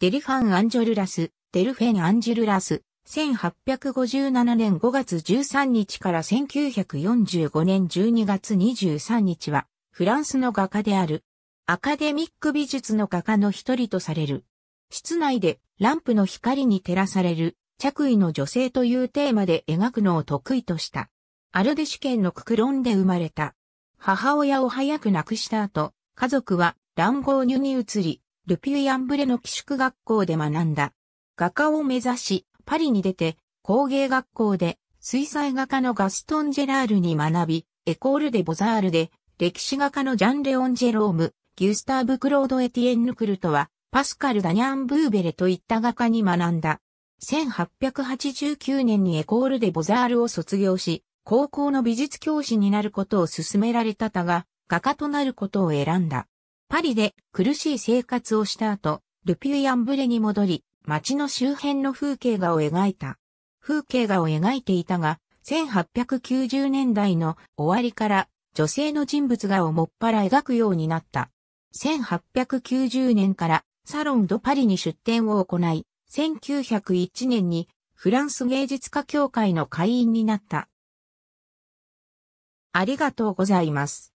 デリファン・アンジョルラス、デルフェン・アンジュルラス、1857年5月13日から1945年12月23日は、フランスの画家である、アカデミック美術の画家の一人とされる。室内でランプの光に照らされる、着衣の女性というテーマで描くのを得意とした。アルデシュ県のククロンで生まれた。母親を早く亡くした後、家族は乱豪ニュに移り、ルピュヤンブレの寄宿学校で学んだ。画家を目指し、パリに出て、工芸学校で、水彩画家のガストン・ジェラールに学び、エコール・でボザールで、歴史画家のジャン・レオン・ジェローム、ギュスターブ・クロード・エティエンヌ・クルトは、パスカル・ダニャン・ブーベレといった画家に学んだ。1889年にエコール・でボザールを卒業し、高校の美術教師になることを勧められたたが、画家となることを選んだ。パリで苦しい生活をした後、ルピュイアンブレに戻り、街の周辺の風景画を描いた。風景画を描いていたが、1890年代の終わりから女性の人物画をもっぱら描くようになった。1890年からサロンドパリに出展を行い、1901年にフランス芸術家協会の会員になった。ありがとうございます。